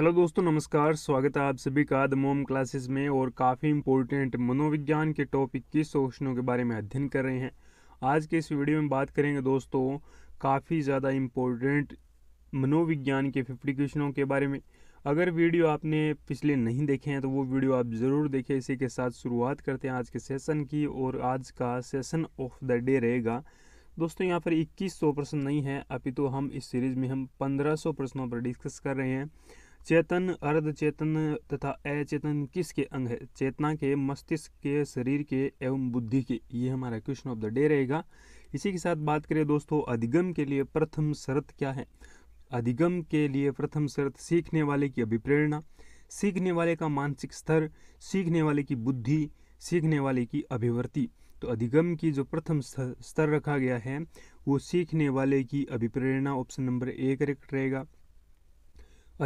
hello दोस्तों नमस्कार स्वागत है आप सभी का द मोम क्लासेस में और काफ़ी इम्पोर्टेंट मनोविज्ञान के टॉपिक की सोचनों के बारे में अध्ययन कर रहे हैं आज के इस वीडियो में बात करेंगे दोस्तों काफ़ी ज़्यादा इम्पोर्टेंट मनोविज्ञान के फिफ्टी क्वेश्चनों के बारे में अगर वीडियो आपने पिछले नहीं देखे हैं तो वो वीडियो आप ज़रूर देखें इसी के साथ शुरुआत करते हैं आज के सेसन की और आज का सेसन ऑफ द डे रहेगा दोस्तों यहाँ पर इक्कीस सौ प्रश्न नहीं है अभी तो हम इस सीरीज़ में हम पंद्रह सौ प्रश्नों पर डिस्कस कर रहे हैं चेतन अर्धचेतन तथा अचेतन किसके अंग है चेतना के मस्तिष्क के शरीर के एवं बुद्धि के ये हमारा क्वेश्चन ऑफ द डे रहेगा इसी के साथ बात करें दोस्तों अधिगम के लिए प्रथम शर्त क्या है अधिगम के लिए प्रथम शर्त सीखने वाले की अभिप्रेरणा सीखने वाले का मानसिक स्तर सीखने वाले की बुद्धि सीखने वाले की अभिवृत्ति तो अधिगम की जो प्रथम स्तर रखा गया है वो सीखने वाले की अभिप्रेरणा ऑप्शन नंबर ए करेक्ट रहेगा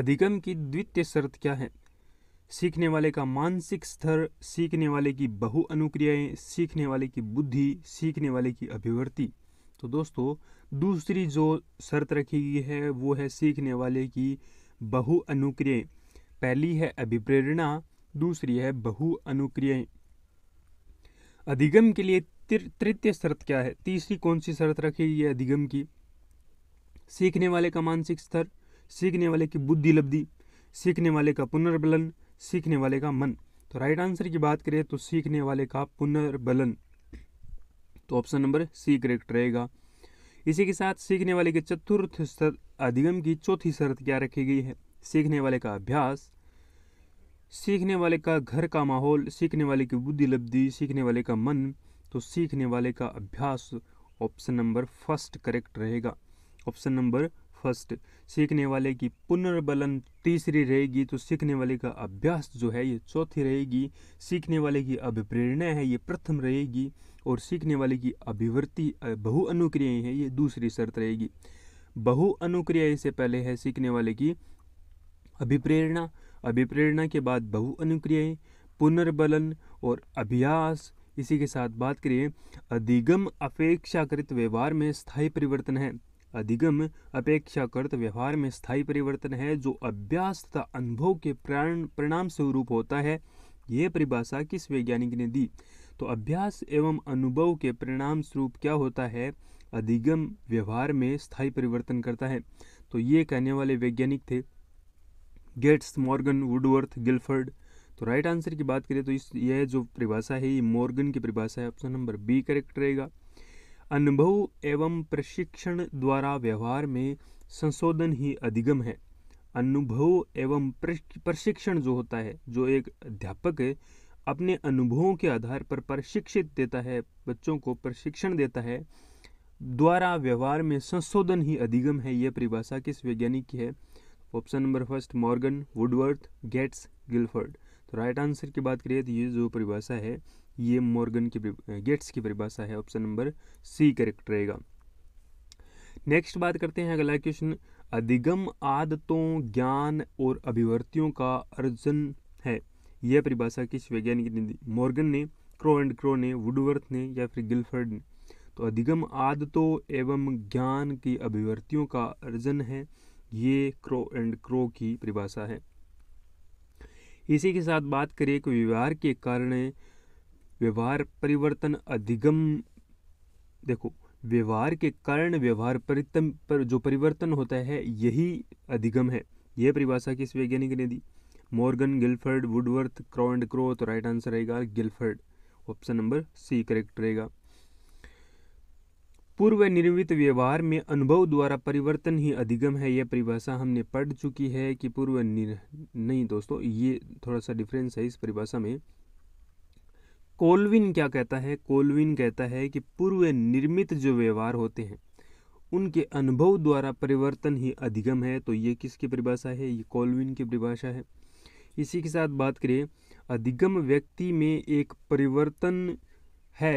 अधिगम की द्वितीय शर्त क्या है सीखने वाले का मानसिक स्तर सीखने वाले की बहु अनुक्रियाएँ सीखने वाले की बुद्धि सीखने वाले की अभिवृत्ति तो दोस्तों दूसरी जो शर्त रखी गई है वो है सीखने वाले की बहु अनुक्रिय पहली है अभिप्रेरणा दूसरी है बहु अनुक्रिय अधिगम के लिए तृतीय शर्त क्या है तीसरी कौन सी शर्त रखी गई है अधिगम की सीखने वाले का मानसिक स्तर सीखने वाले की बुद्धि लब्धि सीखने वाले का पुनर्बलन सीखने वाले का मन तो राइट आंसर की बात करें तो सीखने वाले का पुनर्बलन तो ऑप्शन नंबर सी करेक्ट रहेगा इसी के साथ सीखने वाले के चतुर्थ अधिगम की चौथी शर्त क्या रखी गई है सीखने वाले का अभ्यास सीखने वाले का घर का माहौल सीखने वाले की बुद्धि लब्धि सीखने वाले का मन तो सीखने वाले का अभ्यास ऑप्शन नंबर फर्स्ट करेक्ट रहेगा ऑप्शन नंबर फर्स्ट सीखने वाले की पुनर्बलन तीसरी रहेगी तो सीखने वाले का अभ्यास जो है ये चौथी रहेगी सीखने वाले की अभिप्रेरणा है ये प्रथम रहेगी और सीखने वाले की अभिवृत्ति बहु अनुक्रियाएँ हैं ये दूसरी शर्त रहेगी बहु अनुक्रियाएँ से पहले है सीखने वाले की अभिप्रेरणा अभिप्रेरणा के बाद बहु अनुक्रियाएँ पुनर्बलन और अभ्यास इसी के साथ बात करें अधिगम अपेक्षाकृत व्यवहार में स्थायी परिवर्तन है अधिगम अपेक्षाकृत व्यवहार में स्थायी परिवर्तन है जो अभ्यास तथा अनुभव के परिणाम स्वरूप होता है यह परिभाषा किस वैज्ञानिक ने दी तो अभ्यास एवं अनुभव के परिणाम स्वरूप क्या होता है अधिगम व्यवहार में स्थायी परिवर्तन करता है तो ये कहने वाले वैज्ञानिक थे गेट्स मॉर्गन वुडवर्थ गिल्फर्ड तो राइट आंसर की बात करें तो इस यह जो परिभाषा है ये मॉर्गन की परिभाषा है ऑप्शन नंबर बी करेक्ट रहेगा अनुभव एवं प्रशिक्षण द्वारा व्यवहार में संशोधन ही अधिगम है अनुभव एवं प्रशिक्षण जो होता है जो एक अध्यापक है अपने अनुभवों के आधार पर प्रशिक्षित देता है बच्चों को प्रशिक्षण देता है द्वारा व्यवहार में संशोधन ही अधिगम है यह परिभाषा किस वैज्ञानिक की है option number first Morgan Woodworth Gates Guilford तो राइट आंसर की बात करिए तो ये जो परिभाषा है ये मॉर्गन की गेट्स की परिभाषा है ऑप्शन नंबर सी करेक्ट रहेगा नेक्स्ट बात करते हैं अगला क्वेश्चन अधिगम आदतों ज्ञान और अभिवर्तियों का अर्जन है यह परिभाषा किस वैज्ञानिक ने दी मॉर्गन ने क्रो एंड क्रो ने वुडवर्थ ने या फिर गिलफर्ड ने तो अधिगम आदतों एवं ज्ञान की अभिवर्तियों का अर्जन है ये क्रो एंड क्रो की परिभाषा है इसी के साथ बात करें कि व्यवहार के कारण व्यवहार परिवर्तन अधिगम देखो व्यवहार के कारण व्यवहार परितम पर जो परिवर्तन होता है यही अधिगम है यह परिभाषा किस वैज्ञानिक ने दी Morgan Guilford Woodworth Crow and Crow तो राइट आंसर रहेगा Guilford option number C correct रहेगा पूर्व निर्मित व्यवहार में अनुभव द्वारा परिवर्तन ही अधिगम है यह परिभाषा हमने पढ़ चुकी है कि पूर्व निर नहीं दोस्तों ये थोड़ा सा डिफरेंस है इस परिभाषा में कोलविन क्या कहता है कोलविन कहता है कि पूर्व निर्मित जो व्यवहार होते हैं उनके अनुभव द्वारा परिवर्तन ही अधिगम है तो ये किसकी परिभाषा है ये कोलविन की परिभाषा है इसी के साथ बात करें अधिगम व्यक्ति में एक परिवर्तन है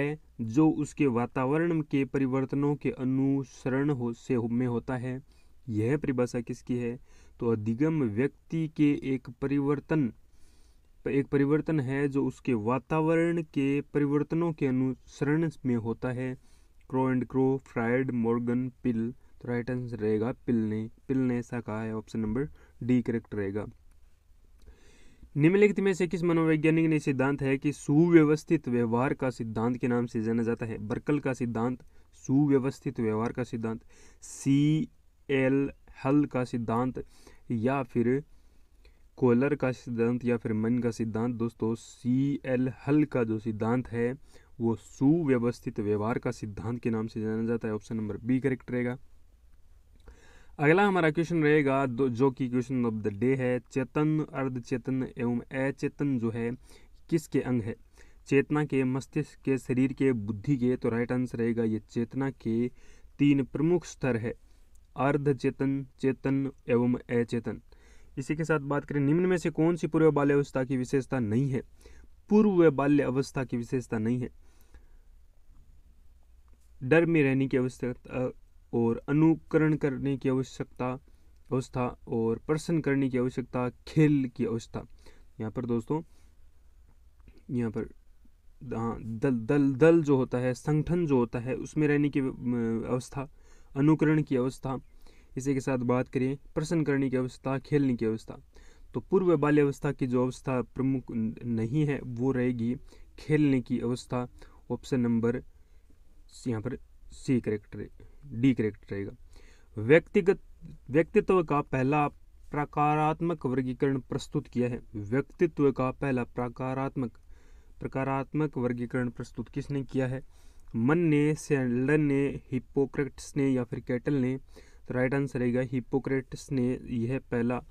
जो उसके वातावरण के परिवर्तनों के अनुसरण हो से हो, में होता है यह परिभाषा किसकी है तो अधिगम व्यक्ति के एक परिवर्तन एक परिवर्तन है जो उसके वातावरण के परिवर्तनों के अनुसरण में होता है Crow and Crow Freud Morgan पिल तो राइट आंसर रहेगा पिल ने पिल ने ऐसा कहा है ऑप्शन नंबर डी करेक्ट रहेगा निम्नलिखित में से किस मनोवैज्ञानिक ने सिद्धांत है कि सुव्यवस्थित व्यवहार का सिद्धांत के नाम से जाना जाता है बर्कल का सिद्धांत सुव्यवस्थित व्यवहार का सिद्धांत सी एल हल का सिद्धांत या फिर कोलर का सिद्धांत या फिर मन का सिद्धांत दोस्तों सी एल हल का जो सिद्धांत है वो सुव्यवस्थित व्यवहार का सिद्धांत के नाम से जाना जाता है ऑप्शन नंबर बी करेक्ट रहेगा अगला हमारा क्वेश्चन रहेगा जो कि क्वेश्चन ऑफ द डे है चेतन अर्ध चेतन एवं अचेतन जो है किसके अंग है चेतना के मस्तिष्क के शरीर के बुद्धि के तो राइट आंसर रहेगा ये चेतना के तीन प्रमुख स्तर है अर्ध चेतन चेतन एवं अचेतन इसी के साथ बात करें निम्न में से कौन सी पूर्व बाल्य अवस्था की विशेषता नहीं है पूर्व बाल्य अवस्था की विशेषता नहीं है डर में रहने की आवश्यकता और अनुकरण करने की आवश्यकता अवस्था और प्रसन्न करने की आवश्यकता खेल की अवस्था यहाँ पर दोस्तों यहाँ पर हाँ, दल दल दल जो होता है संगठन जो होता है उसमें रहने की अवस्था अनुकरण की अवस्था इसी के साथ बात करें प्रसन्न करने की अवस्था खेलने की अवस्था तो पूर्व बाल्यावस्था की जो अवस्था प्रमुख नहीं है वो रहेगी खेलने की अवस्था ऑप्शन नंबर यहाँ पर सी करेक्ट डी करेक्ट रहेगा व्यक्तिगत व्यक्तित्व का पहला प्रकारात्मक वर्गीकरण प्रस्तुत किया है व्यक्तित्व का पहला प्रकारात्मक प्रकारात्मक वर्गीकरण प्रस्तुत किसने किया है मन ने सेल्डन ने हिपोक्रेट्स ने या फिर कैटल ने तो राइट आंसर रहेगा हिपोक्रेट्स ने यह पहला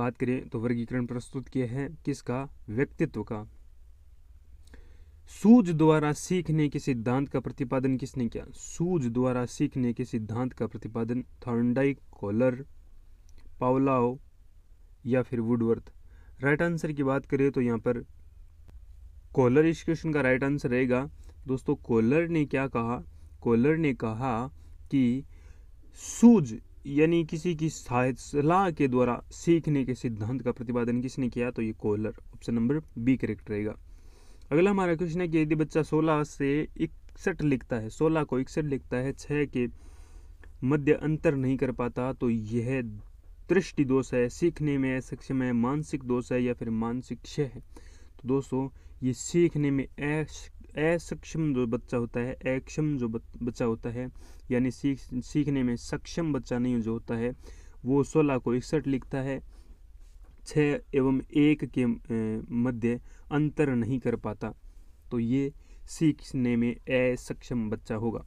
बात करें तो वर्गीकरण प्रस्तुत किया है किसका व्यक्तित्व का सूज द्वारा सीखने के सिद्धांत का प्रतिपादन किसने किया सूज द्वारा सीखने के सिद्धांत का प्रतिपादन थॉर्नडाइक कॉलर पावलाओ या फिर वुडवर्थ राइट आंसर की बात करें तो यहाँ पर कॉलर इस क्वेश्चन का राइट आंसर रहेगा दोस्तों कॉलर ने क्या कहा कॉलर ने कहा कि सूझ यानी किसी की सलाह के द्वारा सीखने के सिद्धांत का प्रतिपादन किसने किया तो ये Kohler option number B correct रहेगा अगला हमारा क्वेश्चन है कि यदि बच्चा 16 से इकसठ लिखता है 16 को इकसठ लिखता है 6 के मध्य अंतर नहीं कर पाता तो यह दृष्टि दोष है सीखने में असक्षम है मानसिक दोष है या फिर मानसिक क्षय है तो दोस्तों ये सीखने में असक्षम जो बच्चा होता है अक्षम जो बच्चा होता है यानी सीख सीखने में सक्षम बच्चा नहीं जो होता है वो सोलह को इकसठ लिखता है छ एवं एक के मध्य अंतर नहीं कर पाता तो ये सीखने में असक्षम बच्चा होगा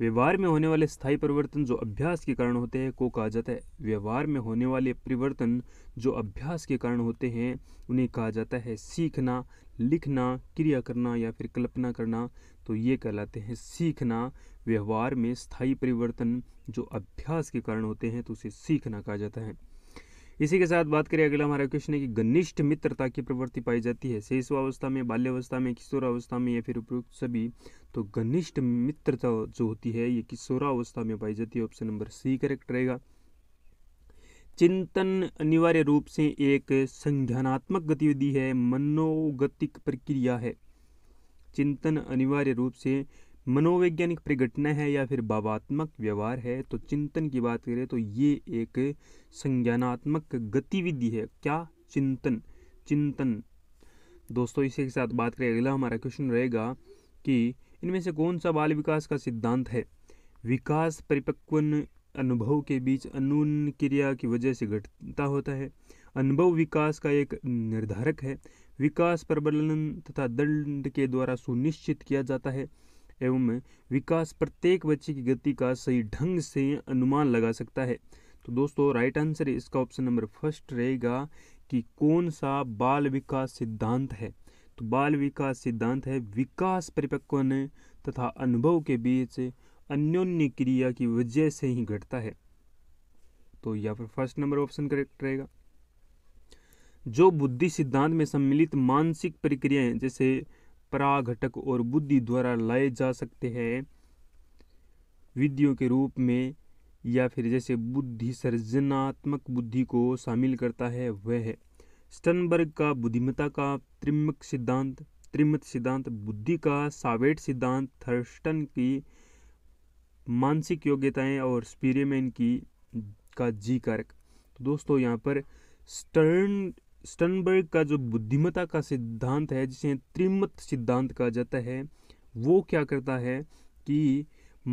व्यवहार में होने वाले स्थायी परिवर्तन जो अभ्यास के कारण होते हैं को कहा जाता है व्यवहार में होने वाले परिवर्तन जो अभ्यास के कारण होते हैं उन्हें कहा जाता है सीखना लिखना क्रिया करना या फिर कल्पना करना तो ये कहलाते हैं सीखना व्यवहार में स्थायी परिवर्तन जो अभ्यास के कारण होते हैं तो उसे सीखना कहा जाता है इसी के साथ बात करें अगला हमारा क्वेश्चन है कि घनिष्ठ मित्रता की प्रवृत्ति पाई जाती है शैशवावस्था में बाल्यावस्था में किशोरावस्था में या फिर उपयुक्त सभी तो घनिष्ठ मित्रता जो होती है ये किशोरावस्था में पाई जाती है ऑप्शन नंबर सी करेक्ट रहेगा चिंतन अनिवार्य रूप से एक संज्ञानात्मक गतिविधि है मनोगतिक प्रक्रिया है चिंतन अनिवार्य रूप से मनोवैज्ञानिक परिघटना है या फिर भावात्मक व्यवहार है तो चिंतन की बात करें तो ये एक संज्ञानात्मक गतिविधि है क्या चिंतन चिंतन दोस्तों इसी के साथ बात करें अगला हमारा क्वेश्चन रहेगा कि इनमें से कौन सा बाल विकास का सिद्धांत है विकास परिपक्वन अनुभव के बीच अनून क्रिया की वजह से घटता होता है अनुभव विकास का एक निर्धारक है विकास प्रबलन तथा दंड के द्वारा सुनिश्चित किया जाता है एवं विकास प्रत्येक बच्चे की गति का सही ढंग से अनुमान लगा सकता है तो दोस्तों राइट आंसर इसका ऑप्शन नंबर फर्स्ट रहेगा कि कौन सा बाल विकास सिद्धांत है तो बाल विकास सिद्धांत है विकास परिपक्वन तथा अनुभव के बीच अन्योन्य क्रिया की वजह से ही घटता है तो या फिर फर्स्ट नंबर ऑप्शन करेक्ट रहेगा जो बुद्धि सिद्धांत में सम्मिलित मानसिक प्रक्रियाएं जैसे पराघटक और बुद्धि द्वारा लाए जा सकते हैं विधियों के रूप में या फिर जैसे बुद्धि सृजनात्मक बुद्धि को शामिल करता है वह है स्टनबर्ग का बुद्धिमता का त्रिमक सिद्धांत त्रिमत सिद्धांत बुद्धि का सावेट सिद्धांत थर्स्टन की मानसिक योग्यताएं और स्पीरेमैन की का जी कारक तो दोस्तों यहाँ पर स्टर्न स्टनबर्ग का जो बुद्धिमता का सिद्धांत है जिसे त्रिमत सिद्धांत कहा जाता है वो क्या करता है कि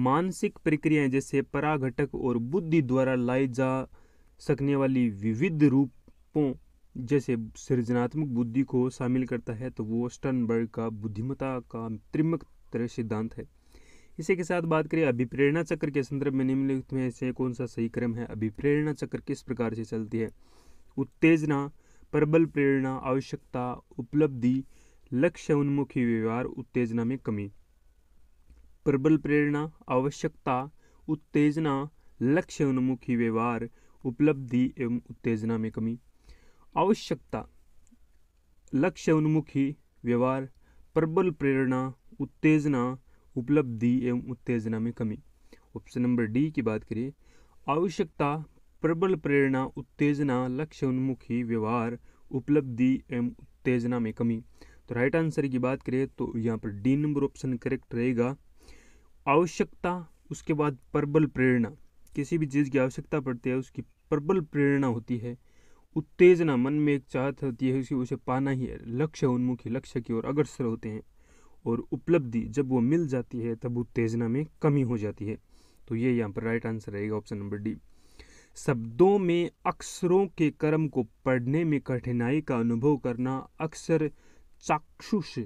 मानसिक प्रक्रियाएं जैसे पराघटक और बुद्धि द्वारा लाई जा सकने वाली विविध रूपों जैसे सृजनात्मक बुद्धि को शामिल करता है तो वो स्टनबर्ग का बुद्धिमता का त्रिमक सिद्धांत है इसी के साथ बात करें अभिप्रेरणा चक्र के संदर्भ में निम्नलिखित में से कौन सा सही क्रम है अभिप्रेरणा चक्र किस प्रकार से चलती है उत्तेजना प्रबल प्रेरणा आवश्यकता उपलब्धि लक्ष्य उन्मुखी व्यवहार उत्तेजना में कमी प्रबल प्रेरणा आवश्यकता उत्तेजना लक्ष्य उन्मुखी व्यवहार उपलब्धि एवं उत्तेजना में कमी आवश्यकता लक्ष्य उन्मुखी व्यवहार प्रबल प्रेरणा उत्तेजना उपलब्धि एवं उत्तेजना में कमी ऑप्शन नंबर डी की बात करिए आवश्यकता प्रबल प्रेरणा उत्तेजना लक्ष्य उन्मुखी व्यवहार उपलब्धि एवं उत्तेजना में कमी तो राइट आंसर की बात करें तो यहाँ पर डी नंबर ऑप्शन करेक्ट रहेगा आवश्यकता उसके बाद प्रबल प्रेरणा किसी भी चीज़ की आवश्यकता पड़ती है उसकी प्रबल प्रेरणा होती है उत्तेजना मन में एक चाहत होती है उसे उसे पाना ही है लक्ष्य उन्मुखी लक्ष्य की ओर अग्रसर होते हैं और उपलब्धि जब वो मिल जाती है तब उत्तेजना में कमी हो जाती है तो ये यहाँ पर राइट आंसर रहेगा ऑप्शन नंबर डी शब्दों में अक्षरों के क्रम को पढ़ने में कठिनाई का अनुभव करना अक्सर चाक्षुष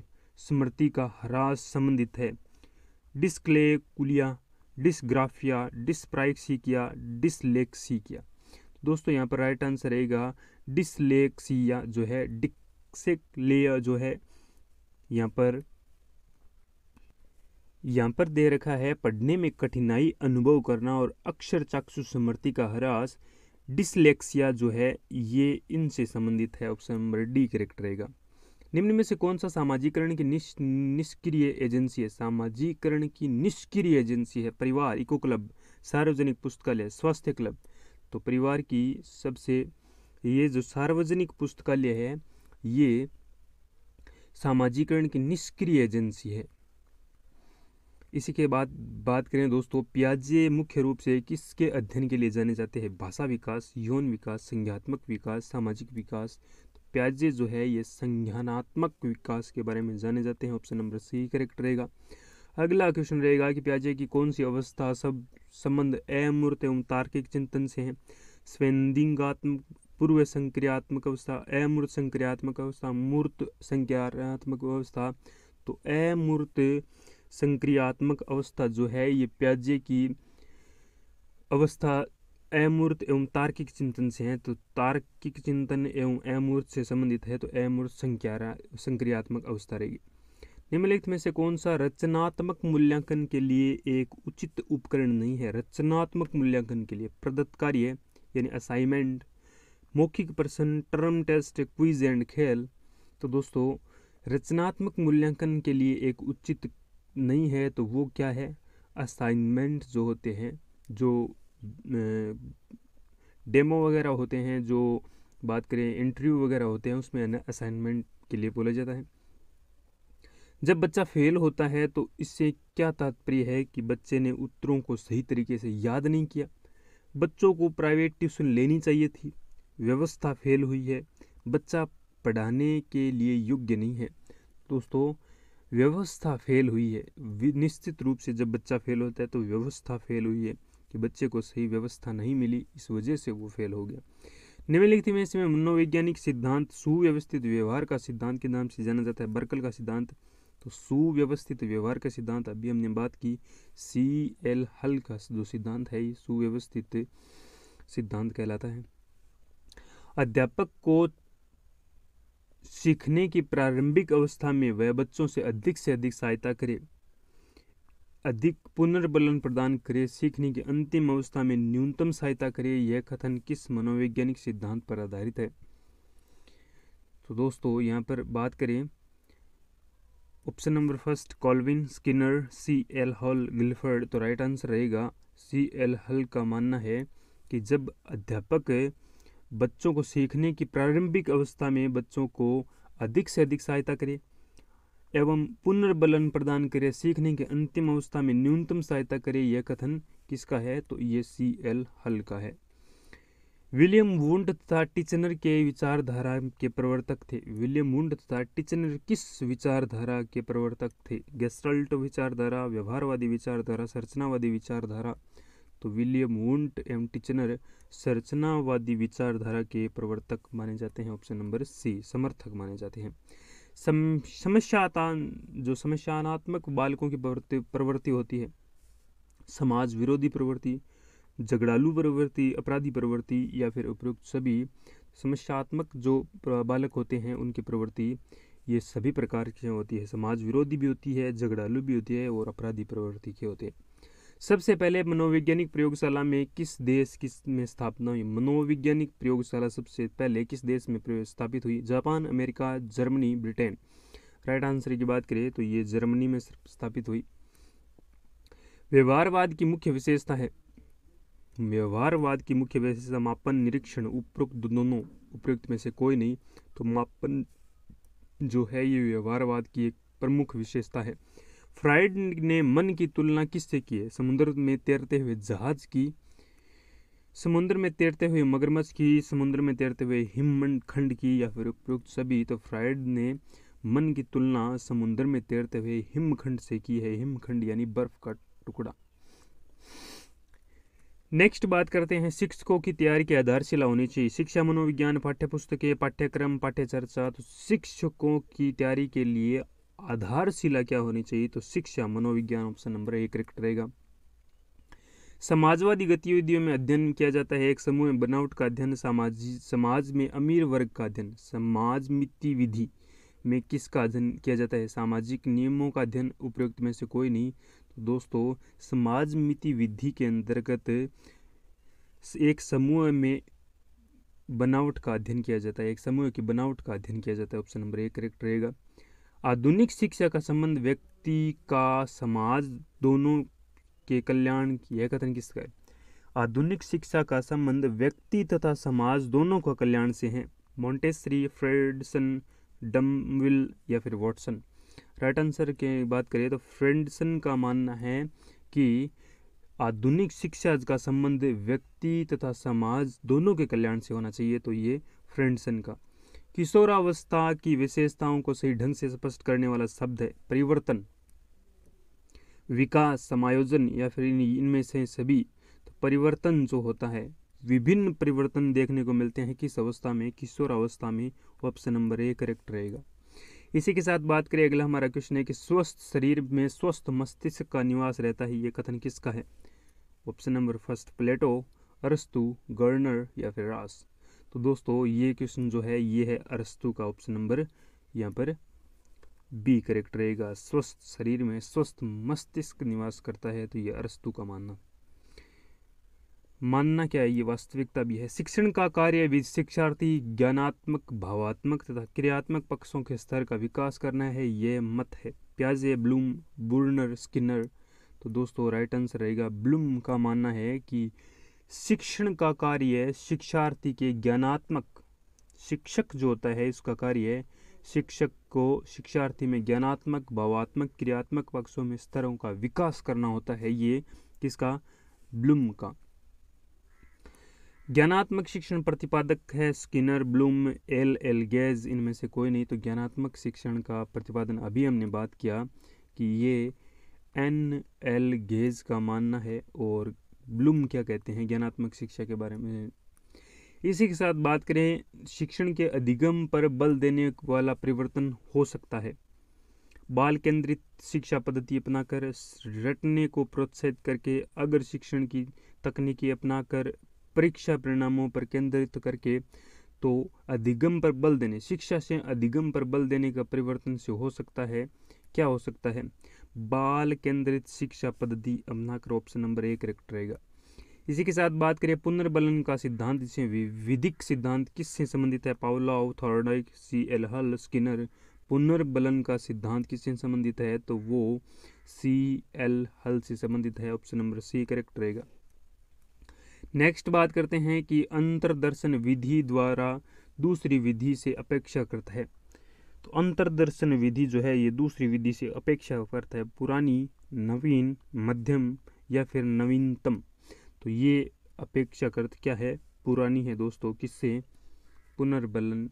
स्मृति का ह्रास संबंधित है डिस्क्ले कुलिया डिस्ग्राफिया डिस्प्राइक्सिकिया डिसलेक्सिकिया दोस्तों यहाँ पर राइट आंसर रहेगा डिसलेक्सिया जो है डिक्सेक्लेया जो है यहाँ पर यहाँ पर दे रखा है पढ़ने में कठिनाई अनुभव करना और अक्षर चाक्षु समृति का ह्रास डिसलेक्सिया जो है ये इनसे संबंधित है ऑप्शन नंबर डी करेक्ट रहेगा निम्न में से कौन सा सामाजिकरण की निश निष्क्रिय एजेंसी है सामाजिकरण की निष्क्रिय एजेंसी है परिवार इको क्लब सार्वजनिक पुस्तकालय स्वास्थ्य क्लब तो परिवार की सबसे ये जो सार्वजनिक पुस्तकालय है ये सामाजिकरण की निष्क्रिय एजेंसी है इसी के बाद बात करें दोस्तों प्याजे मुख्य रूप से किसके अध्ययन के लिए जाने जाते हैं भाषा विकास यौन विकास संज्ञात्मक विकास सामाजिक विकास तो प्याजे जो है ये संज्ञानात्मक विकास के बारे में जाने जाते हैं ऑप्शन नंबर सी करेक्ट रहेगा अगला क्वेश्चन रहेगा कि प्याजे की कौन सी अवस्था सब संबंध अमूर्त एवं तार्किक चिंतन से हैं स्वेंदिंगात्मक पूर्व संक्रियात्मक अवस्था अमूर्त संक्रियात्मक अवस्था मूर्त संक्रियात्मक अवस्था तो अमूर्त संक्रियात्मक अवस्था जो है ये प्याजे की अवस्था अमूर्त एवं तार्किक चिंतन से है तो तार्किक चिंतन एवं अमूर्त से संबंधित है तो अमूर्त संख्या संक्रियात्मक अवस्था रहेगी निम्नलिखित में से कौन सा रचनात्मक मूल्यांकन के लिए एक उचित उपकरण नहीं है रचनात्मक मूल्यांकन के लिए प्रदत्त कार्य यानी असाइनमेंट मौखिक प्रश्न टर्म टेस्ट क्विज एंड खेल तो दोस्तों रचनात्मक मूल्यांकन के लिए एक उचित नहीं है तो वो क्या है असाइनमेंट जो होते हैं जो डेमो वगैरह होते हैं जो बात करें इंटरव्यू वगैरह होते हैं उसमें असाइनमेंट के लिए बोला जाता है जब बच्चा फेल होता है तो इससे क्या तात्पर्य है कि बच्चे ने उत्तरों को सही तरीके से याद नहीं किया बच्चों को प्राइवेट ट्यूशन लेनी चाहिए थी व्यवस्था फेल हुई है बच्चा पढ़ाने के लिए योग्य नहीं है दोस्तों व्यवस्था फेल हुई है निश्चित रूप से जब बच्चा फेल होता है तो व्यवस्था फेल हुई है कि बच्चे को सही व्यवस्था नहीं मिली इस वजह से वो फेल हो गया निम्नलिखित में इसमें मनोवैज्ञानिक सिद्धांत सुव्यवस्थित व्यवहार का सिद्धांत के नाम से जाना जाता है बर्कल का सिद्धांत तो सुव्यवस्थित व्यवहार का सिद्धांत अभी हमने बात की सी एल हल का जो सिद्धांत है ये सुव्यवस्थित सिद्धांत कहलाता है अध्यापक को सीखने की प्रारंभिक अवस्था में वह बच्चों से अधिक से अधिक सहायता करे अधिक पुनर्बलन प्रदान करे सीखने की अंतिम अवस्था में न्यूनतम सहायता करे यह कथन किस मनोवैज्ञानिक सिद्धांत पर आधारित है तो दोस्तों यहाँ पर बात करें option number first Colvin Skinner C L Hull Guilford तो राइट आंसर रहेगा सी एल हल का मानना है कि जब अध्यापक बच्चों को सीखने की प्रारंभिक अवस्था में बच्चों को अधिक से अधिक सहायता करें एवं पुनर्बलन प्रदान करें सीखने की अंतिम अवस्था में न्यूनतम सहायता करें यह कथन किसका है तो ये सी एल हल का है विलियम वुंड तथा टिचनर के विचारधारा के प्रवर्तक थे विलियम वुंड तथा टिचनर किस विचारधारा के प्रवर्तक थे गेस्टल्ट विचारधारा व्यवहारवादी विचारधारा संरचनावादी विचारधारा तो विलियम वुंट एम टिचनर संरचनावादी विचारधारा के प्रवर्तक माने जाते हैं ऑप्शन नंबर सी समर्थक माने जाते हैं सम समस्यातान जो समस्यानात्मक बालकों की प्रवृत्ति प्रवृत्ति होती है समाज विरोधी प्रवृत्ति झगड़ालू प्रवृत्ति अपराधी प्रवृत्ति या फिर उपयुक्त सभी समस्यात्मक जो बालक होते हैं उनकी प्रवृत्ति ये सभी प्रकार की होती है समाज विरोधी भी होती है झगड़ालू भी होती है और अपराधी प्रवृत्ति के होते हैं सबसे पहले मनोवैज्ञानिक प्रयोगशाला में किस देश किस में स्थापना हुई मनोवैज्ञानिक प्रयोगशाला सबसे पहले किस देश में स्थापित हुई Japan America Germany Britain right answer की बात करें तो ये जर्मनी में स्थापित हुई व्यवहारवाद की मुख्य विशेषता है व्यवहारवाद की मुख्य विशेषता मापन निरीक्षण उपरोक्त दोनों उपयुक्त में से कोई नहीं तो मापन जो है ये व्यवहारवाद की एक प्रमुख विशेषता है फ्राइड ने मन की तुलना किससे की है समुद्र में तैरते हुए जहाज की समुद्र में तैरते हुए मगरमच्छ की समुद्र में तैरते हुए हिमंड खंड की या फिर उपयुक्त सभी तो फ्राइड ने मन की तुलना समुद्र में तैरते हुए हिमखंड से की है हिमखंड यानी बर्फ का टुकड़ा नेक्स्ट बात करते हैं शिक्षकों की तैयारी की आधारशिला होनी चाहिए शिक्षा मनोविज्ञान पाठ्यपुस्तकें पाठ्यक्रम पाठ्य चर्चा तो शिक्षकों की तैयारी के लिए आधारशिला क्या होनी चाहिए तो शिक्षा मनोविज्ञान ऑप्शन नंबर एक करेक्ट रहेगा समाजवादी गतिविधियों में अध्ययन किया जाता है एक समूह में बनावट का अध्ययन समाज समाज में अमीर वर्ग का अध्ययन समाज मिति विधि में किसका अध्ययन किया जाता है सामाजिक नियमों का अध्ययन उपयुक्त में से कोई नहीं तो दोस्तों समाज मिति विधि के अंतर्गत एक समूह में बनावट का अध्ययन किया जाता है एक समूह की बनावट का अध्ययन किया जाता है ऑप्शन नंबर एक करेक्ट रहेगा आधुनिक शिक्षा का संबंध व्यक्ति का समाज दोनों के कल्याण की है कथन किसका है आधुनिक शिक्षा का संबंध व्यक्ति तथा समाज दोनों का कल्याण से है मोन्टेसरी फ्रेडसन डमविल या फिर वॉटसन राइट आंसर की बात करें तो फ्रेंडसन का मानना है कि आधुनिक शिक्षा का संबंध व्यक्ति तथा समाज दोनों के कल्याण से होना चाहिए तो ये फ्रेंडसन का किशोरावस्था की विशेषताओं को सही ढंग से स्पष्ट करने वाला शब्द है परिवर्तन विकास समायोजन या फिर इनमें से सभी तो परिवर्तन जो होता है विभिन्न परिवर्तन देखने को मिलते हैं किस अवस्था में किशोर अवस्था में ऑप्शन नंबर ए करेक्ट रहेगा इसी के साथ बात करें अगला हमारा क्वेश्चन है कि स्वस्थ शरीर में स्वस्थ मस्तिष्क का निवास रहता है ये कथन किसका है ऑप्शन नंबर फर्स्ट प्लेटो अरस्तु गर्नर या फिर रास तो दोस्तों ये क्वेश्चन जो है ये है अरस्तु का ऑप्शन नंबर यहाँ पर बी करेक्ट रहेगा स्वस्थ शरीर में स्वस्थ मस्तिष्क निवास करता है तो ये अरस्तु का मानना मानना क्या है ये वास्तविकता भी है शिक्षण का कार्य भी शिक्षार्थी ज्ञानात्मक भावात्मक तथा क्रियात्मक पक्षों के स्तर का विकास करना है ये मत है प्याजे ब्लूम बुर्नर स्किनर तो दोस्तों राइट आंसर रहेगा ब्लूम का मानना है कि शिक्षण का कार्य शिक्षार्थी के ज्ञानात्मक शिक्षक जो होता है इसका कार्य शिक्षक को शिक्षार्थी में ज्ञानात्मक भावात्मक क्रियात्मक पक्षों में स्तरों का विकास करना होता है ये किसका ब्लूम का ज्ञानात्मक शिक्षण प्रतिपादक है Skinner Bloom L L Gagne इनमें से कोई नहीं तो ज्ञानात्मक शिक्षण का प्रतिपादन अभी हमने बात किया कि ये एन एल गेज का मानना है और ब्लूम क्या कहते हैं ज्ञानात्मक शिक्षा के बारे में इसी के साथ बात करें शिक्षण के अधिगम पर बल देने वाला परिवर्तन हो सकता है बाल केंद्रित शिक्षा पद्धति अपनाकर रटने को प्रोत्साहित करके अगर शिक्षण की तकनीकी अपनाकर परीक्षा परिणामों पर केंद्रित करके तो अधिगम पर बल देने शिक्षा से अधिगम पर बल देने का परिवर्तन से हो सकता है क्या हो सकता है बाल केंद्रित शिक्षा पद्धति अपना कर ऑप्शन नंबर एक करेक्ट रहेगा इसी के साथ बात करें पुनर्बलन का सिद्धांत जिसे विधिक सिद्धांत किससे संबंधित है Pavlov Thorndike C L Hull Skinner पुनर्बलन का सिद्धांत किससे संबंधित है तो वो सी एल हल से संबंधित है ऑप्शन नंबर सी करेक्ट रहेगा नेक्स्ट बात करते हैं कि अंतर्दर्शन विधि द्वारा दूसरी विधि से अपेक्षाकृत है तो अंतर्दर्शन विधि जो है ये दूसरी विधि से अपेक्षा करता है पुरानी नवीन मध्यम या फिर नवीनतम तो ये अपेक्षा क्या है पुरानी है दोस्तों किससे पुनर्बलन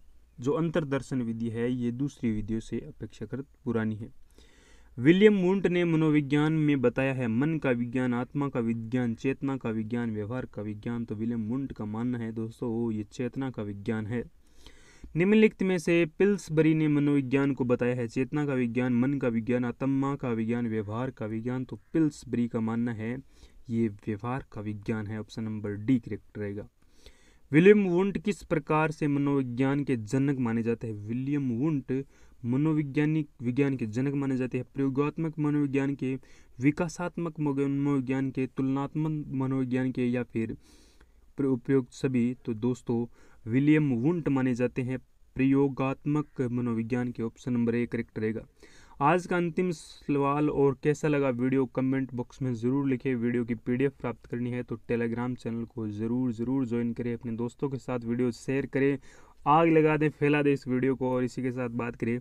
जो अंतर्दर्शन विधि है ये दूसरी विधियों से अपेक्षाकृत पुरानी है विलियम मुंट ने मनोविज्ञान में बताया है मन का विज्ञान आत्मा का विज्ञान चेतना का विज्ञान व्यवहार का विज्ञान तो विलियम मुंट का मानना है दोस्तों ये चेतना का विज्ञान है निम्नलिखित में से पिल्सबरी ने मनोविज्ञान को बताया है चेतना का विज्ञान मन का विज्ञान आत्मा का विज्ञान व्यवहार का विज्ञान तो पिल्सबरी का मानना है ये व्यवहार का विज्ञान है ऑप्शन नंबर डी करेक्ट रहेगा विलियम वुंट किस प्रकार से मनोविज्ञान के जनक माने जाते हैं विलियम वुंट मनोविज्ञानिक विज्ञान के जनक माने जाते हैं प्रयोगात्मक मनोविज्ञान के विकासात्मक मनोविज्ञान के तुलनात्मक मनोविज्ञान के या फिर प्रयोग सभी तो दोस्तों विलियम वुंट माने जाते हैं प्रयोगात्मक मनोविज्ञान के ऑप्शन नंबर एक करेक्ट रहेगा आज का अंतिम सवाल और कैसा लगा वीडियो कमेंट बॉक्स में ज़रूर लिखे वीडियो की पीडीएफ प्राप्त करनी है तो टेलीग्राम चैनल को ज़रूर ज़रूर ज्वाइन करें अपने दोस्तों के साथ वीडियो शेयर करें आग लगा दें फैला दें इस वीडियो को और इसी के साथ बात करें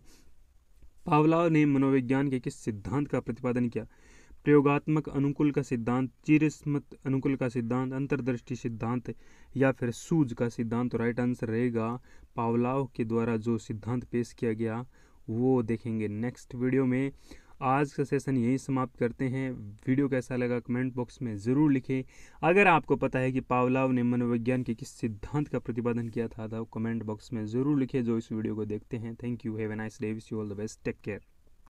पावला ने मनोविज्ञान के किस सिद्धांत का प्रतिपादन किया प्रयोगात्मक अनुकूल का सिद्धांत चिरस्मत अनुकूल का सिद्धांत अंतर्दृष्टि सिद्धांत या फिर सूज का सिद्धांत तो राइट आंसर रहेगा पावलाव के द्वारा जो सिद्धांत पेश किया गया वो देखेंगे नेक्स्ट वीडियो में आज का सेशन यहीं समाप्त करते हैं वीडियो कैसा लगा कमेंट बॉक्स में ज़रूर लिखें अगर आपको पता है कि पावलाव ने मनोविज्ञान के किस सिद्धांत का प्रतिपादन किया था तो कमेंट बॉक्स में ज़रूर लिखें जो इस वीडियो को देखते हैं thank you have a nice day you all the best take care